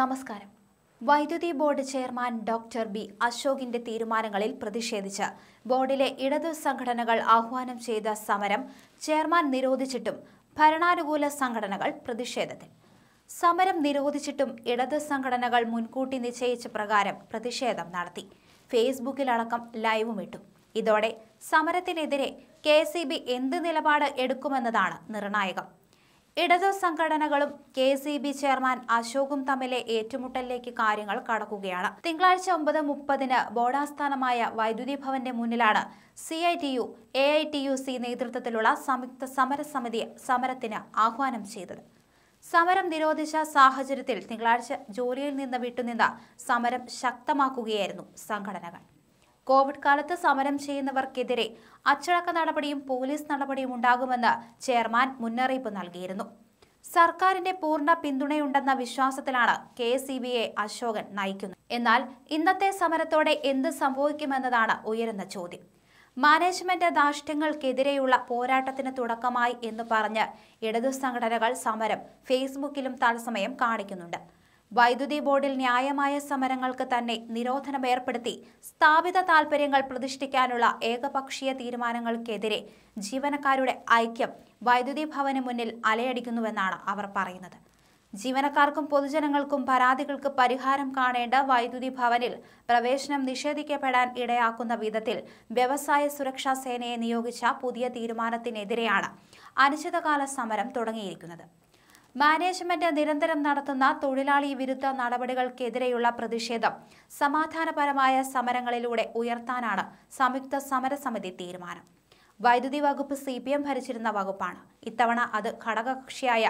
നമസ്കാരം വൈദ്യുതി board chairman doctor B അശോകിന്റെ തീരുമാനങ്ങളിൽ പ്രതിഷേധിച്ച് ബോർഡിലെ ഇടതു സംഘടനകൾ ആഹ്വാനം ചെയ്ത സമരം ചെയർമാൻ നിരോധിച്ചിട്ടും ഭരണാനുകൂല സംഘടനകൾ പ്രതിഷേധത്തിൽ സമരം നിരോധിച്ചിട്ടും ഇടതു സംഘടനകൾ മുൻകൂട്ടി നിശ്ചയിച്ച പ്രകാരം പ്രതിഷേധം നടത്തി ഫേസ്ബുക്കിലടക്കം ലൈവും ഇട്ടു ഇതോടെ സമരത്തിനെതിരെ കെ എന്ത് നിലപാട് എടുക്കുമെന്നതാണ് നിർണായകം ഇടതു സംഘടനകളും കെ സി ബി ചെയർമാൻ അശോകും തമ്മിലെ ഏറ്റുമുട്ടലിലേക്ക് കാര്യങ്ങൾ കടക്കുകയാണ് തിങ്കളാഴ്ച ഒമ്പത് മുപ്പതിന് ബോർഡാസ്ഥാനമായ വൈദ്യുതി ഭവന്റെ മുന്നിലാണ് C I T U A I T U C നേതൃത്വത്തിലുള്ള സംയുക്ത സമരസമിതി സമരത്തിന് ആഹ്വാനം ചെയ്തത് സമരം നിരോധിച്ച സാഹചര്യത്തിൽ തിങ്കളാഴ്ച ജോലിയിൽ നിന്ന് വിട്ടുനിന്ന സമരം ശക്തമാക്കുകയായിരുന്നു സംഘടനകൾ കോവിഡ് കാലത്ത് സമരം ചെയ്യുന്നവർക്കെതിരെ അച്ചടക്ക നടപടിയും പോലീസ് നടപടിയും ഉണ്ടാകുമെന്ന് ചെയർമാൻ മുന്നറിയിപ്പ് നൽകിയിരുന്നു സർക്കാരിന്റെ പൂർണ്ണ പിന്തുണയുണ്ടെന്ന വിശ്വാസത്തിലാണ് K C B A Ashokan നയിക്കുന്നത് എന്നാൽ ഇന്നത്തെ സമരത്തോടെ എന്ത് സംഭവിക്കുമെന്നതാണ് ഉയരുന്ന ചോദ്യം മാനേജ്മെന്റ് ധാർഷ്ട്യങ്ങൾക്കെതിരെയുള്ള പോരാട്ടത്തിന് തുടക്കമായി എന്ന് പറഞ്ഞ് ഇടതു സംഘടനകൾ സമരം ഫേസ്ബുക്കിലും തത്സമയം കാണിക്കുന്നുണ്ട് വൈദ്യുതി ബോർഡിൽ ന്യായമായ സമരങ്ങൾക്ക് തന്നെ നിരോധനം ഏർപ്പെടുത്തി സ്ഥാപിത താൽപര്യങ്ങൾ പ്രതിഷ്ഠിക്കാനുള്ള ഏകപക്ഷീയ തീരുമാനങ്ങൾക്കെതിരെ ജീവനക്കാരുടെ ഐക്യം വൈദ്യുതി ഭവന് മുന്നിൽ അലയടിക്കുന്നുവെന്നാണ് അവർ പറയുന്നത് ജീവനക്കാർക്കും പൊതുജനങ്ങൾക്കും പരാതികൾക്ക് പരിഹാരം കാണേണ്ട വൈദ്യുതി ഭവനിൽ പ്രവേശനം നിഷേധിക്കപ്പെടാൻ ഇടയാക്കുന്ന വിധത്തിൽ വ്യവസായ സുരക്ഷാ സേനയെ നിയോഗിച്ച പുതിയ തീരുമാനത്തിനെതിരെയാണ് അനിശ്ചിതകാല സമരം തുടങ്ങിയിരിക്കുന്നത് മാനേജ്മെന്റ് നിരന്തരം നടത്തുന്ന തൊഴിലാളി വിരുദ്ധ നടപടികൾക്കെതിരെയുള്ള പ്രതിഷേധം സമാധാനപരമായ സമരങ്ങളിലൂടെ ഉയർത്താനാണ് സംയുക്ത സമരസമിതി തീരുമാനം വൈദ്യുതി വകുപ്പ് സി പി എം ഭരിച്ചിരുന്ന വകുപ്പാണ് ഇത്തവണ അത് ഘടകകക്ഷിയായ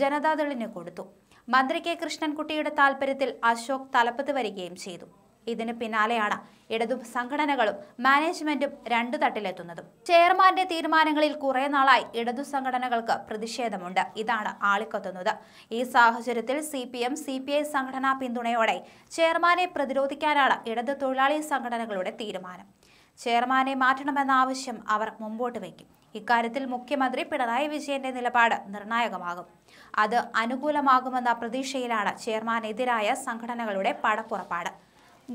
ജനതാദളിന് കൊടുത്തു മന്ത്രി കെ കൃഷ്ണൻകുട്ടിയുടെ താൽപര്യത്തിൽ അശോക് തലപ്പത്ത് വരികയും ചെയ്തു ഇതിന് പിന്നാലെയാണ് ഇടതു സംഘടനകളും മാനേജ്മെന്റും രണ്ടു തട്ടിലെത്തുന്നതും ചെയർമാന്റെ തീരുമാനങ്ങളിൽ കുറെ നാളായി ഇടതു സംഘടനകൾക്ക് പ്രതിഷേധമുണ്ട് ഇതാണ് ആളിക്കത്തുന്നത് ഈ സാഹചര്യത്തിൽ C P M C P I സംഘടനാ പിന്തുണയോടെ ചെയർമാനെ പ്രതിരോധിക്കാനാണ് ഇടതു തൊഴിലാളി സംഘടനകളുടെ തീരുമാനം ചെയർമാനെ മാറ്റണമെന്ന ആവശ്യം അവർ മുമ്പോട്ട് വയ്ക്കും ഇക്കാര്യത്തിൽ മുഖ്യമന്ത്രി പിണറായി വിജയന്റെ നിലപാട് നിർണായകമാകും അത് അനുകൂലമാകുമെന്ന പ്രതീക്ഷയിലാണ് ചെയർമാനെതിരായ സംഘടനകളുടെ പടപ്പുറപ്പാട്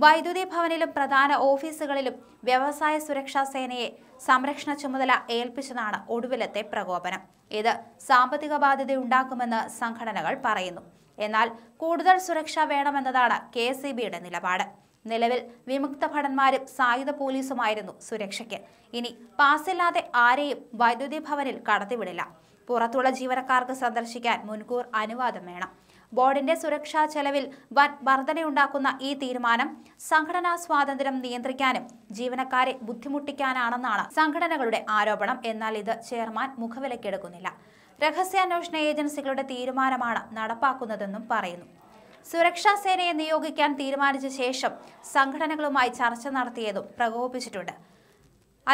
വൈദ്യുതി ഭവനിലും പ്രധാന ഓഫീസുകളിലും വ്യവസായ സുരക്ഷാ സേനയെ സംരക്ഷണ ചുമതല ഏൽപ്പിച്ചതാണ് ഒടുവിലത്തെ പ്രകോപനം ഇത് സാമ്പത്തിക ബാധ്യത ഉണ്ടാക്കുമെന്ന് സംഘടനകൾ പറയുന്നു എന്നാൽ കൂടുതൽ സുരക്ഷ വേണമെന്നതാണ് കെ സി നിലപാട് നിലവിൽ വിമുക്ത ഭടന്മാരും സായുധ പോലീസുമായിരുന്നു സുരക്ഷയ്ക്ക് ഇനി പാസില്ലാതെ ആരെയും വൈദ്യുതി ഭവനിൽ കടത്തിവിടില്ല പുറത്തുള്ള ജീവനക്കാർക്ക് സന്ദർശിക്കാൻ മുൻകൂർ അനുവാദം വേണം ബോർഡിന്റെ സുരക്ഷാ ചെലവിൽ വൻ വർധനയുണ്ടാക്കുന്ന ഈ തീരുമാനം സംഘടനാ സ്വാതന്ത്ര്യം നിയന്ത്രിക്കാനും ജീവനക്കാരെ ബുദ്ധിമുട്ടിക്കാനാണെന്നാണ് സംഘടനകളുടെ ആരോപണം എന്നാൽ ഇത് ചെയർമാൻ മുഖവിലക്കെടുക്കുന്നില്ല രഹസ്യാന്വേഷണ ഏജൻസികളുടെ തീരുമാനമാണ് നടപ്പാക്കുന്നതെന്നും പറയുന്നു സുരക്ഷാ സേനയെ നിയോഗിക്കാൻ തീരുമാനിച്ച ശേഷം സംഘടനകളുമായി ചർച്ച നടത്തിയതും പ്രകോപിച്ചിട്ടുണ്ട്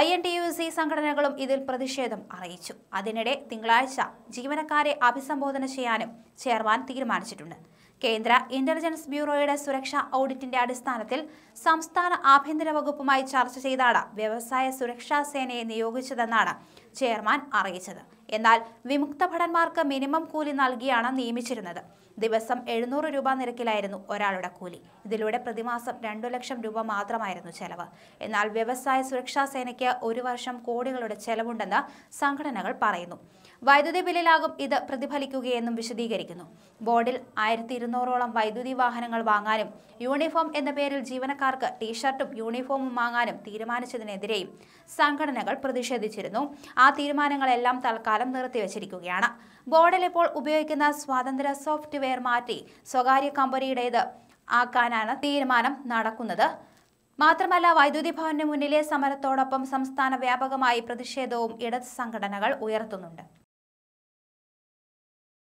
I N T U C സംഘടനകളും ഇതിൽ പ്രതിഷേധം അറിയിച്ചു അതിനിടെ തിങ്കളാഴ്ച ജീവനക്കാരെ അഭിസംബോധന ചെയ്യാനും ചെയർമാൻ തീരുമാനിച്ചിട്ടുണ്ട് കേന്ദ്ര ഇന്റലിജൻസ് ബ്യൂറോയുടെ സുരക്ഷാ ഓഡിറ്റിന്റെ അടിസ്ഥാനത്തിൽ സംസ്ഥാന ആഭ്യന്തര വകുപ്പുമായി ചർച്ച ചെയ്താണ് വ്യവസായ സുരക്ഷാ സേനയെ നിയോഗിച്ചതെന്നാണ് ചെയർമാൻ അറിയിച്ചത് എന്നാൽ വിമുക്ത ഭടന്മാർക്ക് മിനിമം കൂലി നൽകിയാണ് നിയമിച്ചിരുന്നത് ദിവസം എഴുന്നൂറ് രൂപ നിരക്കിലായിരുന്നു ഒരാളുടെ കൂലി ഇതിലൂടെ പ്രതിമാസം രണ്ടു ലക്ഷം രൂപ മാത്രമായിരുന്നു ചെലവ് എന്നാൽ വ്യവസായ സുരക്ഷാ സേനയ്ക്ക് ഒരു വർഷം കോടികളുടെ ചെലവുണ്ടെന്ന് സംഘടനകൾ പറയുന്നു വൈദ്യുതി ബില്ലിലാകും ഇത് പ്രതിഫലിക്കുകയെന്നും വിശദീകരിക്കുന്നു ബോർഡിൽ ആയിരത്തി ഇരുന്നൂറോളം വൈദ്യുതി വാഹനങ്ങൾ വാങ്ങാനും യൂണിഫോം എന്ന പേരിൽ ജീവനക്കാർക്ക് ടീഷർട്ടും യൂണിഫോമും വാങ്ങാനും തീരുമാനിച്ചതിനെതിരെയും സംഘടനകൾ പ്രതിഷേധിച്ചിരുന്നു ആ തീരുമാനങ്ങളെല്ലാം തൽക്കാലം നിർത്തിവച്ചിരിക്കുകയാണ് ബോർഡിൽ ഇപ്പോൾ ഉപയോഗിക്കുന്ന സ്വാതന്ത്ര്യ സോഫ്റ്റ്വെയർ പേർ മാറ്റി സ്വകാര്യ കമ്പനിയുടേത് ആക്കാനാണ് തീരുമാനം നടക്കുന്നത് മാത്രമല്ല വൈദ്യുതി ഭവന് മുന്നിലെ സമരത്തോടൊപ്പം സംസ്ഥാന വ്യാപകമായി പ്രതിഷേധവും ഇടത് സംഘടനകൾ ഉയർത്തുന്നുണ്ട്